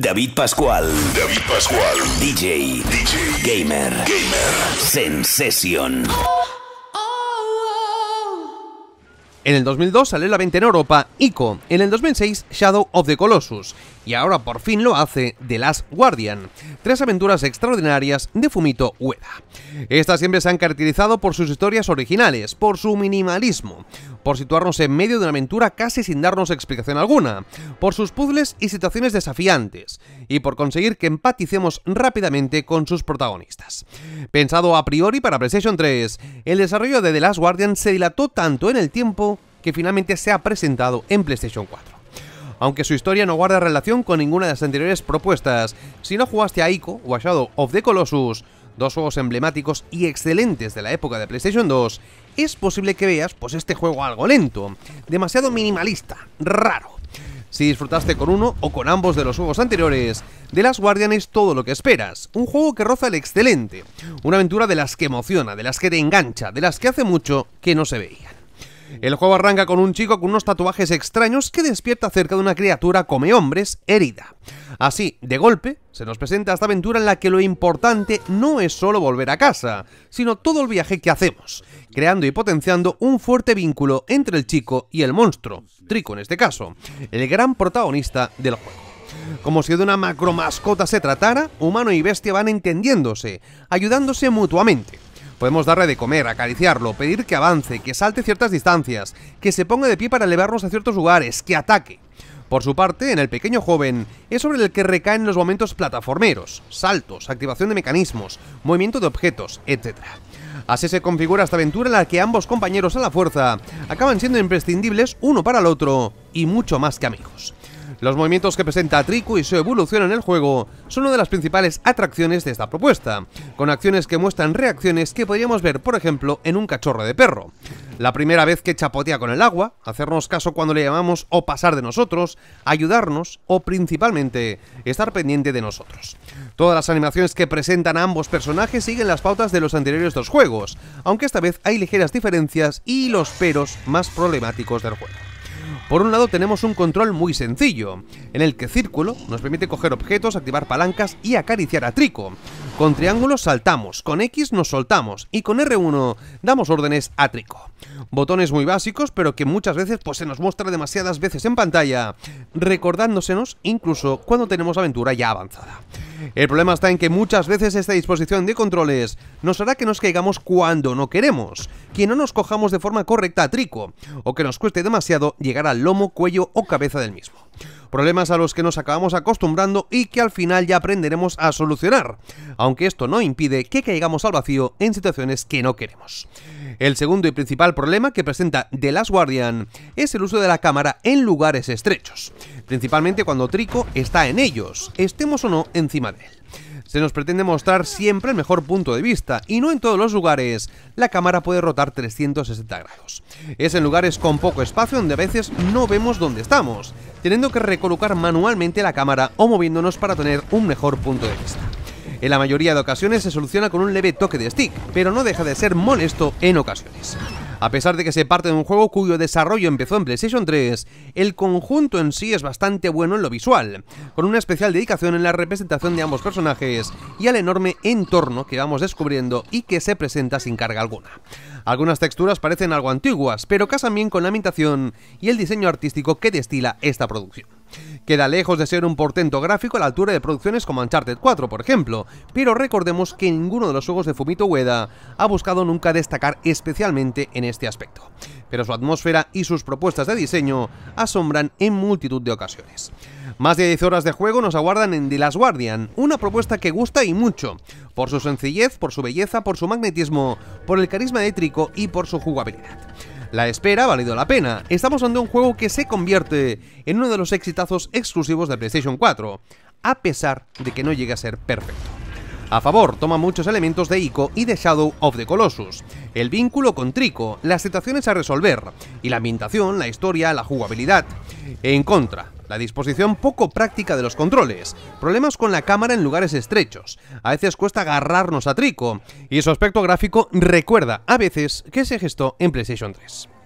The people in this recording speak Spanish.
David Pascual. David Pascual. DJ. DJ. Gamer. Gamer. Sensation. En el 2002 salió la venta en Europa ICO, en el 2006 Shadow of the Colossus, y ahora por fin lo hace The Last Guardian, tres aventuras extraordinarias de Fumito Ueda. Estas siempre se han caracterizado por sus historias originales, por su minimalismo, por situarnos en medio de una aventura casi sin darnos explicación alguna, por sus puzzles y situaciones desafiantes, y por conseguir que empaticemos rápidamente con sus protagonistas. Pensado a priori para PlayStation 3, el desarrollo de The Last Guardian se dilató tanto en el tiempo que finalmente se ha presentado en PlayStation 4 aunque su historia no guarda relación con ninguna de las anteriores propuestas. Si no jugaste a Ico o a Shadow of the Colossus, dos juegos emblemáticos y excelentes de la época de PlayStation 2, es posible que veas pues este juego algo lento, demasiado minimalista, raro. Si disfrutaste con uno o con ambos de los juegos anteriores, de las Guardian es todo lo que esperas. Un juego que roza el excelente. Una aventura de las que emociona, de las que te engancha, de las que hace mucho que no se veían. El juego arranca con un chico con unos tatuajes extraños que despierta cerca de una criatura come hombres herida. Así, de golpe, se nos presenta esta aventura en la que lo importante no es solo volver a casa, sino todo el viaje que hacemos, creando y potenciando un fuerte vínculo entre el chico y el monstruo, Trico en este caso, el gran protagonista del juego. Como si de una macro mascota se tratara, humano y bestia van entendiéndose, ayudándose mutuamente. Podemos darle de comer, acariciarlo, pedir que avance, que salte ciertas distancias, que se ponga de pie para elevarnos a ciertos lugares, que ataque. Por su parte, en el pequeño joven es sobre el que recaen los momentos plataformeros, saltos, activación de mecanismos, movimiento de objetos, etc. Así se configura esta aventura en la que ambos compañeros a la fuerza acaban siendo imprescindibles uno para el otro y mucho más que amigos. Los movimientos que presenta Trico y su evolución en el juego son una de las principales atracciones de esta propuesta, con acciones que muestran reacciones que podríamos ver, por ejemplo, en un cachorro de perro. La primera vez que chapotea con el agua, hacernos caso cuando le llamamos o pasar de nosotros, ayudarnos o principalmente estar pendiente de nosotros. Todas las animaciones que presentan a ambos personajes siguen las pautas de los anteriores dos juegos, aunque esta vez hay ligeras diferencias y los peros más problemáticos del juego. Por un lado tenemos un control muy sencillo, en el que círculo nos permite coger objetos, activar palancas y acariciar a Trico. Con triángulo saltamos, con X nos soltamos y con R1 damos órdenes a Trico. Botones muy básicos pero que muchas veces pues, se nos muestra demasiadas veces en pantalla, recordándosenos incluso cuando tenemos aventura ya avanzada. El problema está en que muchas veces esta disposición de controles nos hará que nos caigamos cuando no queremos, que no nos cojamos de forma correcta a trico, o que nos cueste demasiado llegar al lomo, cuello o cabeza del mismo. Problemas a los que nos acabamos acostumbrando y que al final ya aprenderemos a solucionar, aunque esto no impide que caigamos al vacío en situaciones que no queremos. El segundo y principal problema que presenta The Last Guardian es el uso de la cámara en lugares estrechos, principalmente cuando Trico está en ellos, estemos o no encima se nos pretende mostrar siempre el mejor punto de vista, y no en todos los lugares. La cámara puede rotar 360 grados. Es en lugares con poco espacio donde a veces no vemos dónde estamos, teniendo que recolocar manualmente la cámara o moviéndonos para tener un mejor punto de vista. En la mayoría de ocasiones se soluciona con un leve toque de stick, pero no deja de ser molesto en ocasiones. A pesar de que se parte de un juego cuyo desarrollo empezó en PlayStation 3, el conjunto en sí es bastante bueno en lo visual, con una especial dedicación en la representación de ambos personajes y al enorme entorno que vamos descubriendo y que se presenta sin carga alguna. Algunas texturas parecen algo antiguas, pero casan bien con la ambientación y el diseño artístico que destila esta producción. Queda lejos de ser un portento gráfico a la altura de producciones como Uncharted 4, por ejemplo, pero recordemos que ninguno de los juegos de Fumito Ueda ha buscado nunca destacar especialmente en este aspecto, pero su atmósfera y sus propuestas de diseño asombran en multitud de ocasiones. Más de 10 horas de juego nos aguardan en The Last Guardian, una propuesta que gusta y mucho, por su sencillez, por su belleza, por su magnetismo, por el carisma étrico y por su jugabilidad. La espera ha valido la pena. Estamos ante un juego que se convierte en uno de los exitazos exclusivos de PlayStation 4, a pesar de que no llegue a ser perfecto. A favor, toma muchos elementos de Ico y de Shadow of the Colossus, el vínculo con Trico, las situaciones a resolver, y la ambientación, la historia, la jugabilidad. En contra, la disposición poco práctica de los controles, problemas con la cámara en lugares estrechos, a veces cuesta agarrarnos a Trico, y su aspecto gráfico recuerda a veces que se gestó en PlayStation 3.